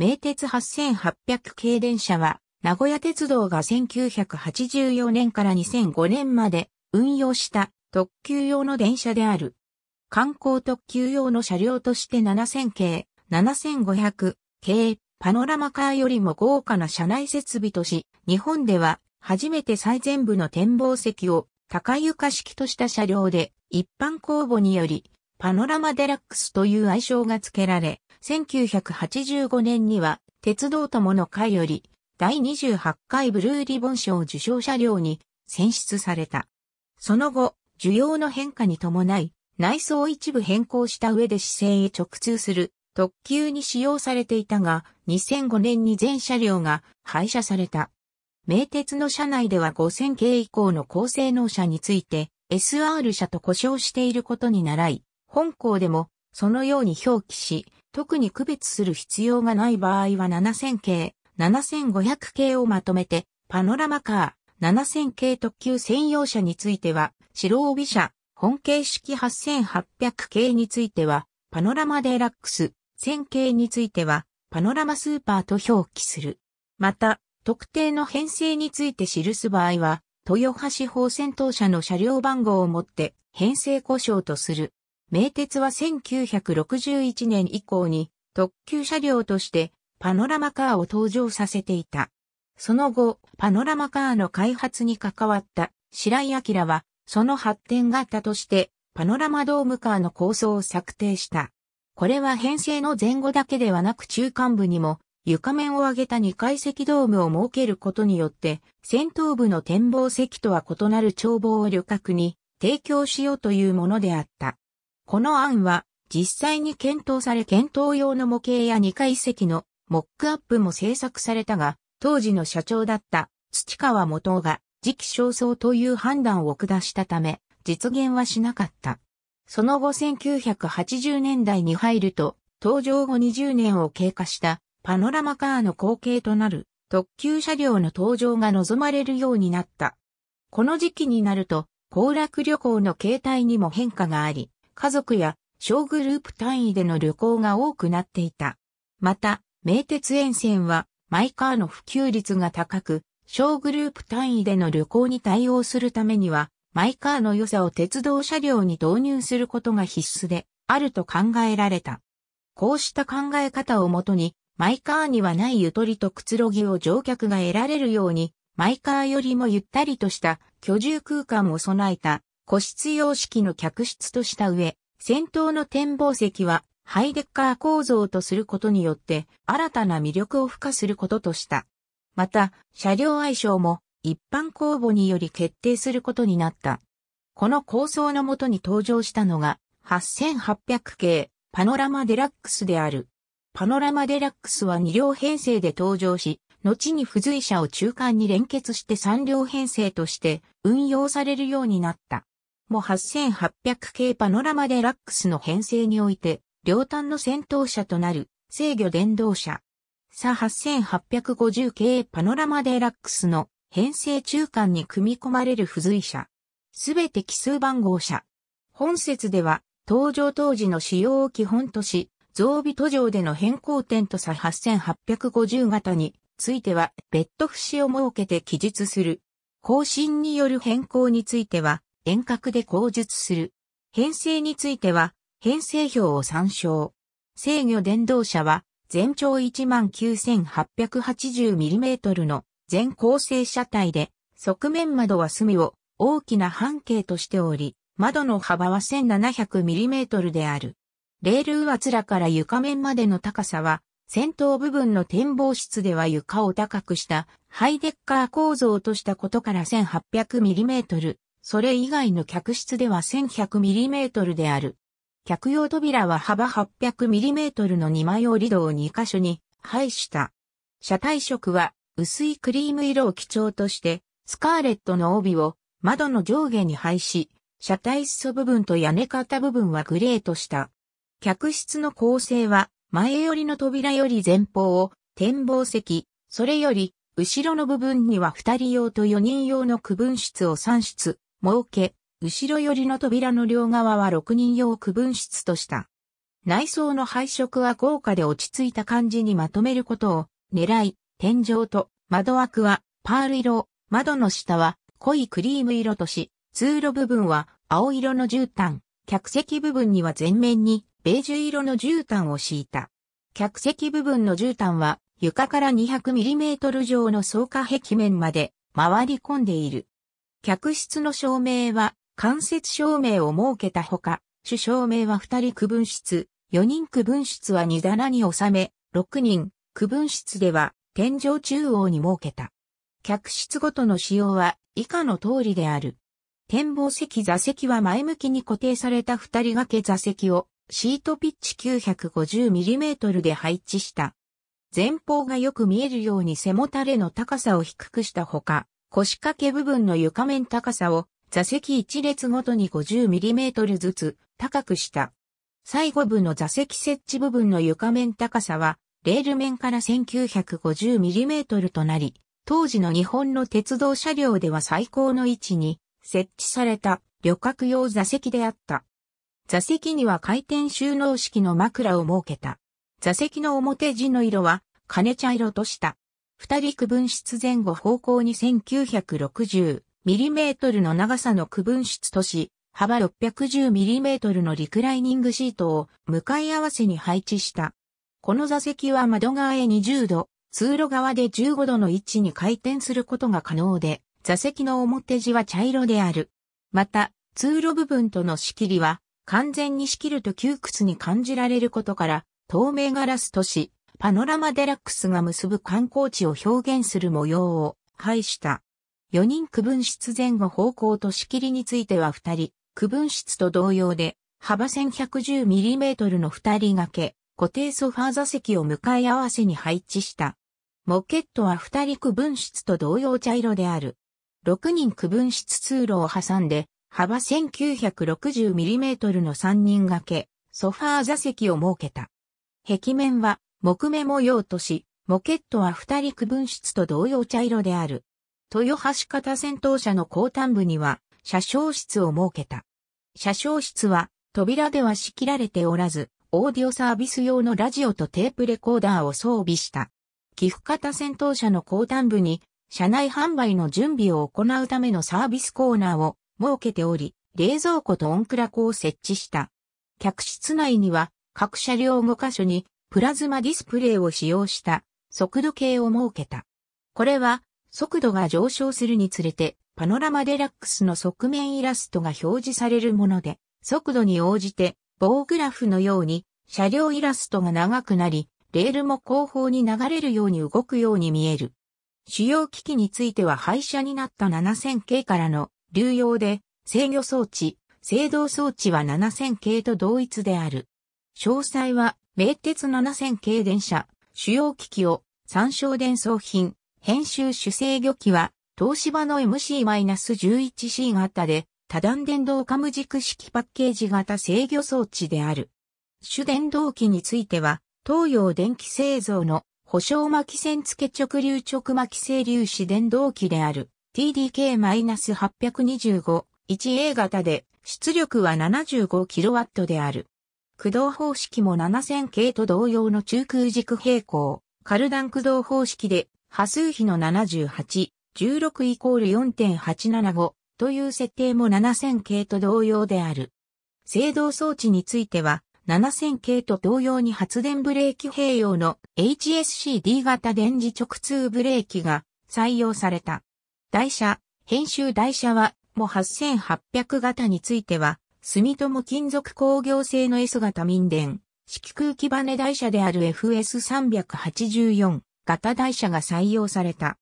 名鉄8800系電車は、名古屋鉄道が1984年から2005年まで運用した特急用の電車である。観光特急用の車両として7000系、7500系、パノラマカーよりも豪華な車内設備とし、日本では初めて最前部の展望席を高床式とした車両で一般公募によりパノラマデラックスという愛称が付けられ、1985年には、鉄道友の会より、第28回ブルーリボン賞受賞車両に選出された。その後、需要の変化に伴い、内装を一部変更した上で市勢へ直通する特急に使用されていたが、2005年に全車両が廃車された。名鉄の車内では5000系以降の高性能車について SR 車と呼称していることに倣い、本校でもそのように表記し、特に区別する必要がない場合は7000系、7500系をまとめて、パノラマカー、7000系特急専用車については、白帯車、本形式8800系については、パノラマデラックス、1000系については、パノラマスーパーと表記する。また、特定の編成について記す場合は、豊橋方先頭車の車両番号をもって編成故障とする。名鉄は1961年以降に特急車両としてパノラマカーを登場させていた。その後、パノラマカーの開発に関わった白井明は、その発展型として、パノラマドームカーの構想を策定した。これは編成の前後だけではなく中間部にも、床面を上げた2階席ドームを設けることによって、先頭部の展望席とは異なる眺望を旅客に提供しようというものであった。この案は実際に検討され検討用の模型や2階席のモックアップも制作されたが、当時の社長だった土川元が時期尚早という判断を下したため、実現はしなかった。その後1980年代に入ると、登場後20年を経過したパノラマカーの後継となる特急車両の登場が望まれるようになった。この時期になると、行楽旅行の形態にも変化があり、家族や小グループ単位での旅行が多くなっていた。また、名鉄沿線はマイカーの普及率が高く、小グループ単位での旅行に対応するためには、マイカーの良さを鉄道車両に導入することが必須であると考えられた。こうした考え方をもとに、マイカーにはないゆとりとくつろぎを乗客が得られるように、マイカーよりもゆったりとした居住空間を備えた個室様式の客室とした上、先頭の展望席はハイデッカー構造とすることによって新たな魅力を付加することとした。また、車両相性も一般公募により決定することになった。この構想のもとに登場したのが、8800系パノラマデラックスである。パノラマデラックスは2両編成で登場し、後に付随車を中間に連結して3両編成として運用されるようになった。も8800系パノラマデラックスの編成において、両端の先頭車となる制御電動車。さ8850系パノラマデラックスの編成中間に組み込まれる付随車。すべて奇数番号車。本節では、登場当時の使用を基本とし、増備途上での変更点とさ8850型については別途節を設けて記述する。更新による変更については、遠隔で口述する。編成については、編成表を参照。制御電動車は、全長 19,880mm の全構成車体で、側面窓は隅を大きな半径としており、窓の幅は 1700mm である。レール上面から床面までの高さは、先頭部分の展望室では床を高くしたハイデッカー構造としたことから 1800mm、それ以外の客室では 1100mm である。客用扉は幅 800mm の2枚折り戸を2箇所に配した。車体色は薄いクリーム色を基調として、スカーレットの帯を窓の上下に配し、車体裾部分と屋根型部分はグレーとした。客室の構成は、前寄りの扉より前方を展望席、それより後ろの部分には2人用と4人用の区分室を3室、設け、後ろ寄りの扉の両側は6人用区分室とした。内装の配色は豪華で落ち着いた感じにまとめることを狙い、天井と窓枠はパール色、窓の下は濃いクリーム色とし、通路部分は青色の絨毯、客席部分には全面にベージュ色の絨毯を敷いた。客席部分の絨毯は床から 200mm 上の草加壁面まで回り込んでいる。客室の照明は間接照明を設けたほか、主照明は2人区分室、4人区分室は2棚に収め、6人区分室では天井中央に設けた。客室ごとの仕様は以下の通りである。展望席座席は前向きに固定された二人掛け座席をシートピッチ 950mm で配置した。前方がよく見えるように背もたれの高さを低くしたほか、腰掛け部分の床面高さを座席一列ごとに 50mm ずつ高くした。最後部の座席設置部分の床面高さは、レール面から 1950mm となり、当時の日本の鉄道車両では最高の位置に設置された旅客用座席であった。座席には回転収納式の枕を設けた。座席の表地の色は金茶色とした。二人区分室前後方向に 1960mm の長さの区分室とし、幅 610mm のリクライニングシートを向かい合わせに配置した。この座席は窓側へ20度、通路側で15度の位置に回転することが可能で、座席の表地は茶色である。また、通路部分との仕切りは、完全に仕切ると窮屈に感じられることから、透明ガラスとし、パノラマデラックスが結ぶ観光地を表現する模様を配した。4人区分室前後方向と仕切りについては2人、区分室と同様で、幅 1110mm の2人掛け、固定ソファー座席を向かい合わせに配置した。モケットは2人区分室と同様茶色である。6人区分室通路を挟んで、幅 1960mm の3人掛け、ソファー座席を設けた。壁面は木目模様とし、モケットは二陸分室と同様茶色である。豊橋型戦闘車の後端部には、車掌室を設けた。車掌室は、扉では仕切られておらず、オーディオサービス用のラジオとテープレコーダーを装備した。寄付型戦闘車の後端部に、車内販売の準備を行うためのサービスコーナーを設けており、冷蔵庫とオンクラ庫を設置した。客室内には、各車両5カ所にプラズマディスプレイを使用した速度計を設けた。これは速度が上昇するにつれてパノラマデラックスの側面イラストが表示されるもので、速度に応じて棒グラフのように車両イラストが長くなり、レールも後方に流れるように動くように見える。主要機器については廃車になった7000系からの流用で制御装置、制動装置は7000系と同一である。詳細は名鉄7000系電車、主要機器を参照伝送品、編集主制御機は、東芝の MC-11C 型で、多段電動カム軸式パッケージ型制御装置である。主電動機については、東洋電気製造の保証巻線付直流直巻整粒子電動機である TDK-825-1A 型で出力は 75kW である。駆動方式も7000系と同様の中空軸平行、カルダン駆動方式で、波数比の78、16イコール4.875という設定も7000系と同様である。制動装置については、7000系と同様に発電ブレーキ併用の HSCD 型電磁直通ブレーキが採用された。台車、編集台車は、も8800型については、住友金属工業製の S 型民電、式空気バネ台車である FS384 型台車が採用された。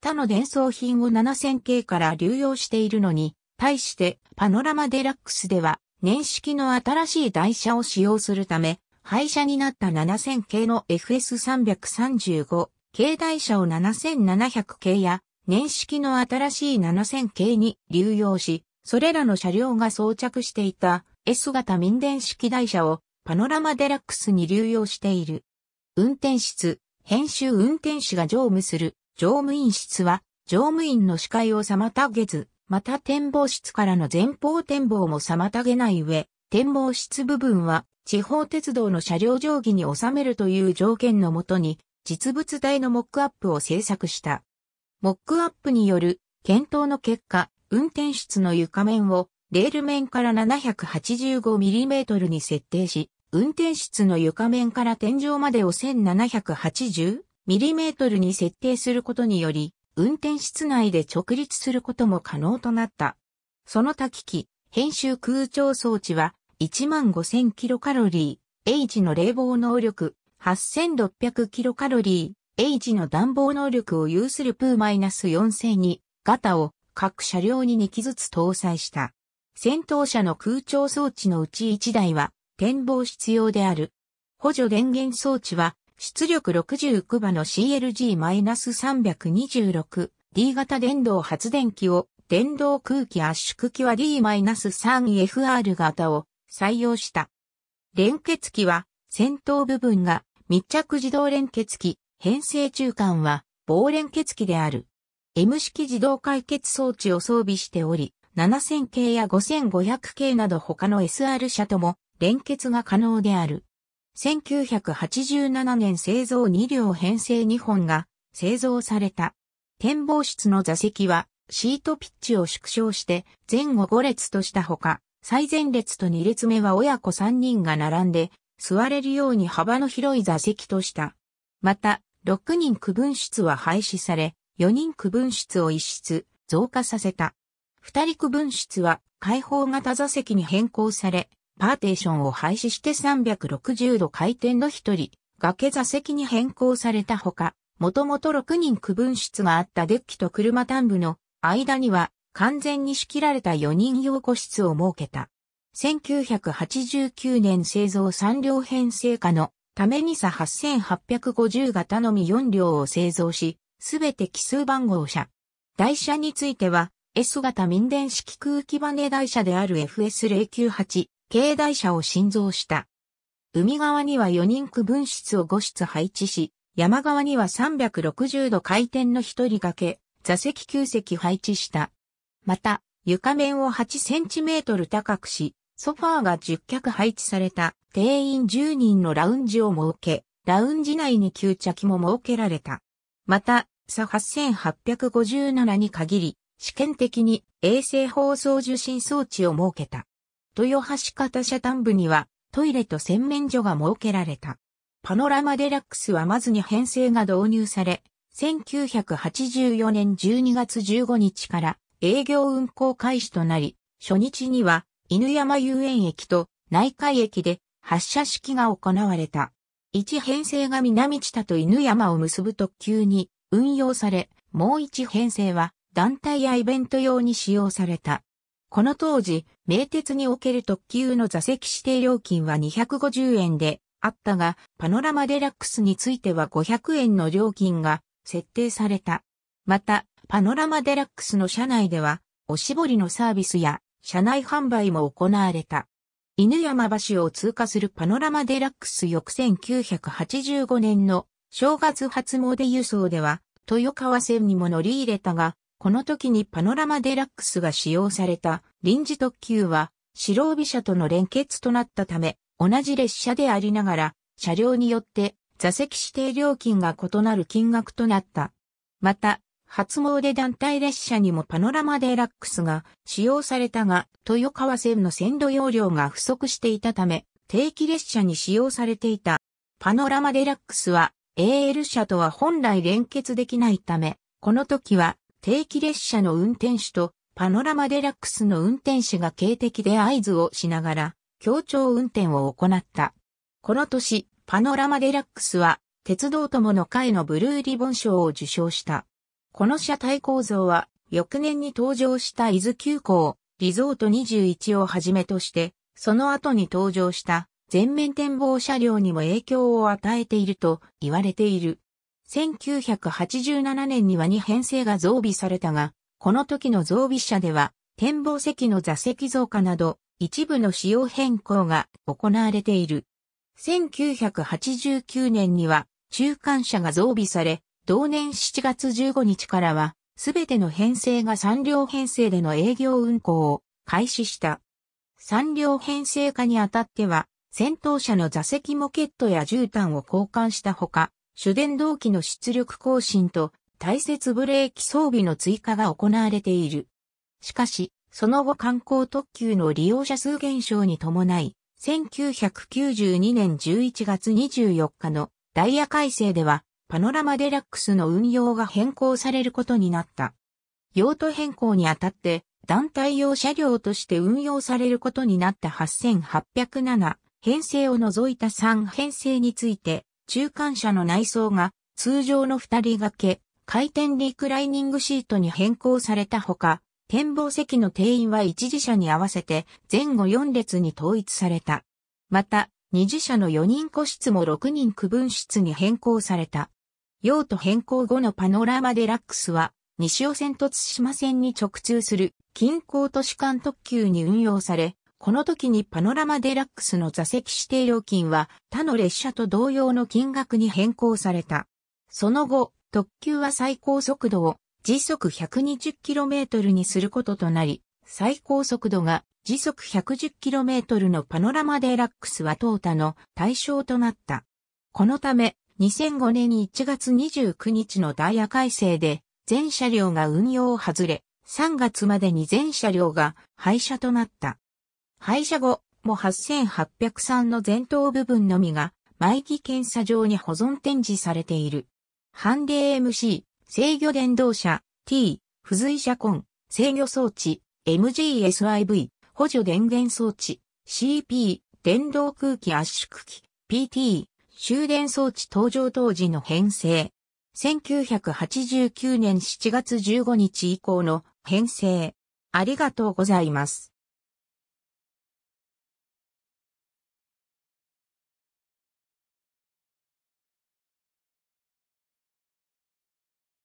他の伝送品を7000系から流用しているのに、対してパノラマデラックスでは年式の新しい台車を使用するため、廃車になった7000系の FS335 系台車を7700系や年式の新しい7000系に流用し、それらの車両が装着していた S 型民電式台車をパノラマデラックスに流用している。運転室、編集運転士が乗務する乗務員室は乗務員の視界を妨げず、また展望室からの前方展望も妨げない上、展望室部分は地方鉄道の車両定規に収めるという条件のもとに実物大のモックアップを制作した。モックアップによる検討の結果、運転室の床面をレール面から 785mm に設定し、運転室の床面から天井までを 1780mm に設定することにより、運転室内で直立することも可能となった。その他機器、編集空調装置は 15000kcal、H の冷房能力 8600kcal、H の暖房能力を有するプー -4000 に、ガタを各車両に2機ずつ搭載した。戦闘車の空調装置のうち1台は展望必要である。補助電源装置は出力69馬の CLG-326D 型電動発電機を電動空気圧縮機は D-3FR 型を採用した。連結機は先頭部分が密着自動連結機、編成中間は棒連結機である。M 式自動解決装置を装備しており、7000系や5500系など他の SR 車とも連結が可能である。1987年製造2両編成2本が製造された。展望室の座席はシートピッチを縮小して前後5列としたほか、最前列と2列目は親子3人が並んで座れるように幅の広い座席とした。また、6人区分室は廃止され、4人区分室を一室、増加させた。2人区分室は開放型座席に変更され、パーテーションを廃止して360度回転の1人、崖座席に変更されたほか、もともと6人区分室があったデッキと車端部の間には完全に仕切られた4人用個室を設けた。1989年製造3両編成化のためにさ8850型のみ4両を製造し、すべて奇数番号車。台車については、S 型民電式空気バネ台車である FS098 軽台車を新造した。海側には4人区分室を5室配置し、山側には360度回転の一人掛け、座席9席配置した。また、床面を8センチメートル高くし、ソファーが10脚配置された定員10人のラウンジを設け、ラウンジ内に吸着も設けられた。また、さ8857に限り、試験的に衛星放送受信装置を設けた。豊橋方社端部にはトイレと洗面所が設けられた。パノラマデラックスはまずに編成が導入され、1984年12月15日から営業運行開始となり、初日には犬山遊園駅と内海駅で発車式が行われた。一編成が南地田と犬山を結ぶ特急に運用され、もう一編成は団体やイベント用に使用された。この当時、名鉄における特急の座席指定料金は250円であったが、パノラマデラックスについては500円の料金が設定された。また、パノラマデラックスの車内では、おしぼりのサービスや車内販売も行われた。犬山橋を通過するパノラマデラックス翌1985年の正月初詣輸送では、豊川線にも乗り入れたが、この時にパノラマデラックスが使用された臨時特急は、白帯車との連結となったため、同じ列車でありながら、車両によって座席指定料金が異なる金額となった。また、初詣団体列車にもパノラマデラックスが使用されたが、豊川線の線路容量が不足していたため、定期列車に使用されていた。パノラマデラックスは AL 車とは本来連結できないため、この時は定期列車の運転手とパノラマデラックスの運転手が警笛で合図をしながら、協調運転を行った。この年、パノラマデラックスは、鉄道友の会のブルーリボン賞を受賞した。この車体構造は、翌年に登場した伊豆急行、リゾート21をはじめとして、その後に登場した全面展望車両にも影響を与えていると言われている。1987年には2編成が増備されたが、この時の増備車では、展望席の座席増加など、一部の仕様変更が行われている。1989年には、中間車が増備され、同年7月15日からは、すべての編成が3両編成での営業運行を開始した。3両編成化にあたっては、戦闘車の座席モケットや絨毯を交換したほか、主電動機の出力更新と大切ブレーキ装備の追加が行われている。しかし、その後観光特急の利用者数減少に伴い、1992年11月24日のダイヤ改正では、パノラマデラックスの運用が変更されることになった。用途変更にあたって、団体用車両として運用されることになった8807、編成を除いた3編成について、中間車の内装が通常の2人掛け、回転リクライニングシートに変更されたほか、展望席の定員は一次車に合わせて前後4列に統一された。また、二次車の4人個室も6人区分室に変更された。用途変更後のパノラマデラックスは、西尾線と津島線に直通する近郊都市間特急に運用され、この時にパノラマデラックスの座席指定料金は他の列車と同様の金額に変更された。その後、特急は最高速度を時速 120km にすることとなり、最高速度が時速 110km のパノラマデラックスはトータの対象となった。このため、2005年1月29日のダイヤ改正で、全車両が運用を外れ、3月までに全車両が廃車となった。廃車後、も8803の前頭部分のみが、毎期検査場に保存展示されている。ハンデ MC、制御電動車、T、付随車根、制御装置、MGSIV、補助電源装置、CP、電動空気圧縮機、PT、終電装置登場当時の編成。1989年7月15日以降の編成。ありがとうございます。